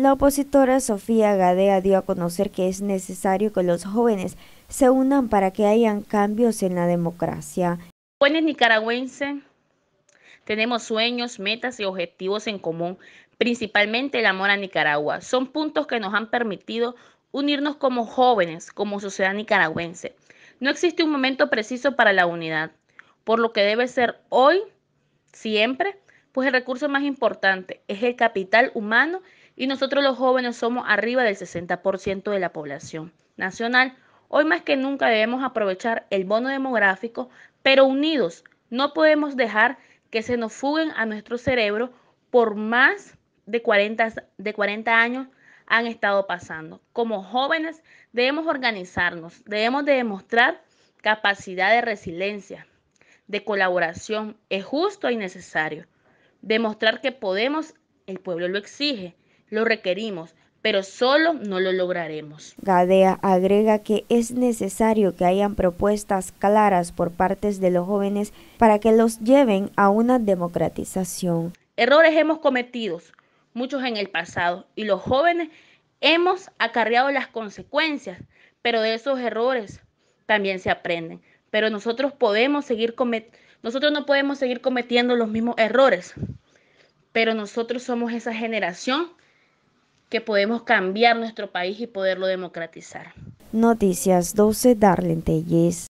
La opositora Sofía Gadea dio a conocer que es necesario que los jóvenes se unan para que hayan cambios en la democracia. Jóvenes nicaragüenses tenemos sueños, metas y objetivos en común, principalmente el amor a Nicaragua. Son puntos que nos han permitido unirnos como jóvenes, como sociedad nicaragüense. No existe un momento preciso para la unidad, por lo que debe ser hoy, siempre, pues el recurso más importante es el capital humano y nosotros los jóvenes somos arriba del 60% de la población nacional. Hoy más que nunca debemos aprovechar el bono demográfico, pero unidos no podemos dejar que se nos fuguen a nuestro cerebro por más de 40, de 40 años han estado pasando. Como jóvenes debemos organizarnos, debemos demostrar capacidad de resiliencia, de colaboración. Es justo y necesario demostrar que podemos, el pueblo lo exige, lo requerimos, pero solo no lo lograremos. Gadea agrega que es necesario que hayan propuestas claras por parte de los jóvenes para que los lleven a una democratización. Errores hemos cometido, muchos en el pasado, y los jóvenes hemos acarreado las consecuencias, pero de esos errores también se aprenden. Pero nosotros, podemos seguir nosotros no podemos seguir cometiendo los mismos errores, pero nosotros somos esa generación que podemos cambiar nuestro país y poderlo democratizar. Noticias 12 Darlene Telles.